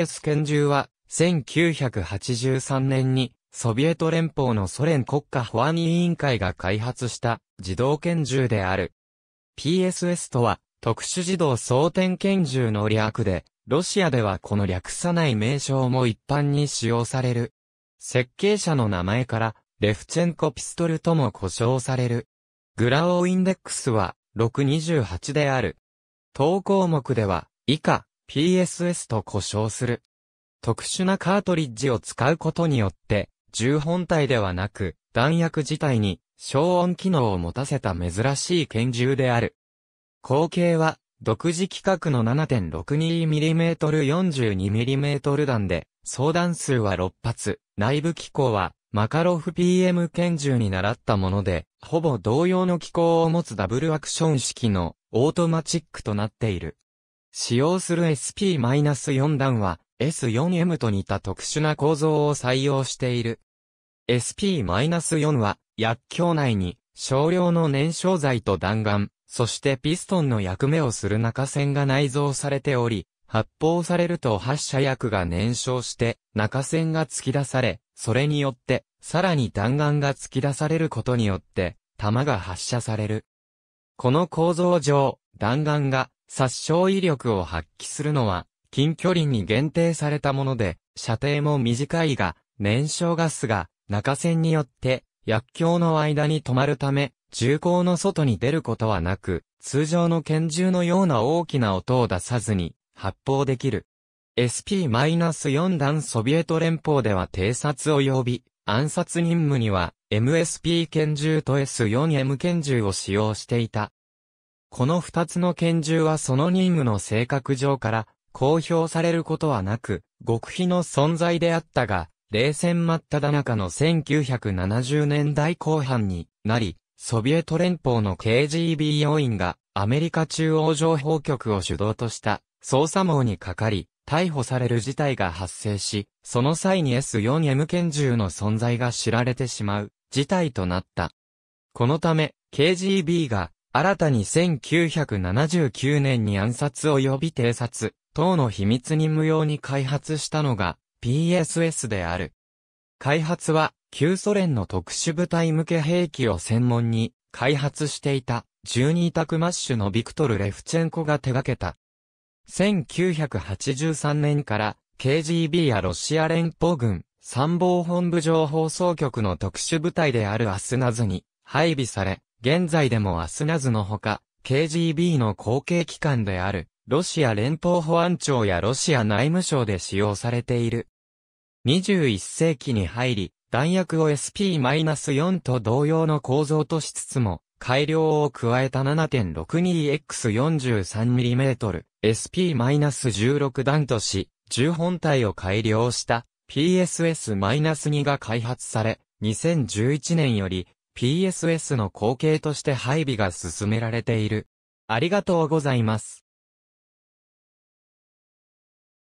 S 拳銃は、1983年に、ソビエト連邦のソ連国家保安委員会が開発した自動拳銃である。PSS とは特殊自動装填拳銃の略で、ロシアではこの略さない名称も一般に使用される。設計者の名前からレフチェンコピストルとも呼称される。グラオーインデックスは628である。投項目では以下 PSS と呼称する。特殊なカートリッジを使うことによって、銃本体ではなく、弾薬自体に消音機能を持たせた珍しい拳銃である。口径は、独自規格の 7.62mm42mm 弾で、相談数は6発、内部機構は、マカロフ PM 拳銃に習ったもので、ほぼ同様の機構を持つダブルアクション式のオートマチックとなっている。使用する SP-4 弾は S4M と似た特殊な構造を採用している。SP-4 は薬莢内に少量の燃焼剤と弾丸、そしてピストンの役目をする中線が内蔵されており、発砲されると発射薬が燃焼して中線が突き出され、それによってさらに弾丸が突き出されることによって弾が発射される。この構造上、弾丸が殺傷威力を発揮するのは、近距離に限定されたもので、射程も短いが、燃焼ガスが、中線によって、薬莢の間に止まるため、銃口の外に出ることはなく、通常の拳銃のような大きな音を出さずに、発砲できる。SP-4 弾ソビエト連邦では偵察及び暗殺任務には MSP 拳銃と S4M 拳銃を使用していたこの二つの拳銃はその任務の性格上から公表されることはなく、極秘の存在であったが、冷戦真っ只中の1970年代後半になり、ソビエト連邦の KGB 要員がアメリカ中央情報局を主導とした捜査網にかかり、逮捕される事態が発生し、その際に S4M 拳銃の存在が知られてしまう事態となった。このため、KGB が新たに1979年に暗殺及び偵察、等の秘密任務用に開発したのが PSS である。開発は旧ソ連の特殊部隊向け兵器を専門に開発していた12択マッシュのビクトル・レフチェンコが手掛けた。1983年から KGB やロシア連邦軍参謀本部情報総局の特殊部隊であるアスナズに配備され、現在でもアスナズのほか、KGB の後継機関である、ロシア連邦保安庁やロシア内務省で使用されている。21世紀に入り、弾薬を SP-4 と同様の構造としつつも、改良を加えた 7.62X43mm、SP-16 弾とし、銃本体を改良した PSS-2 が開発され、2011年より PSS の後継として配備が進められている。ありがとうございます。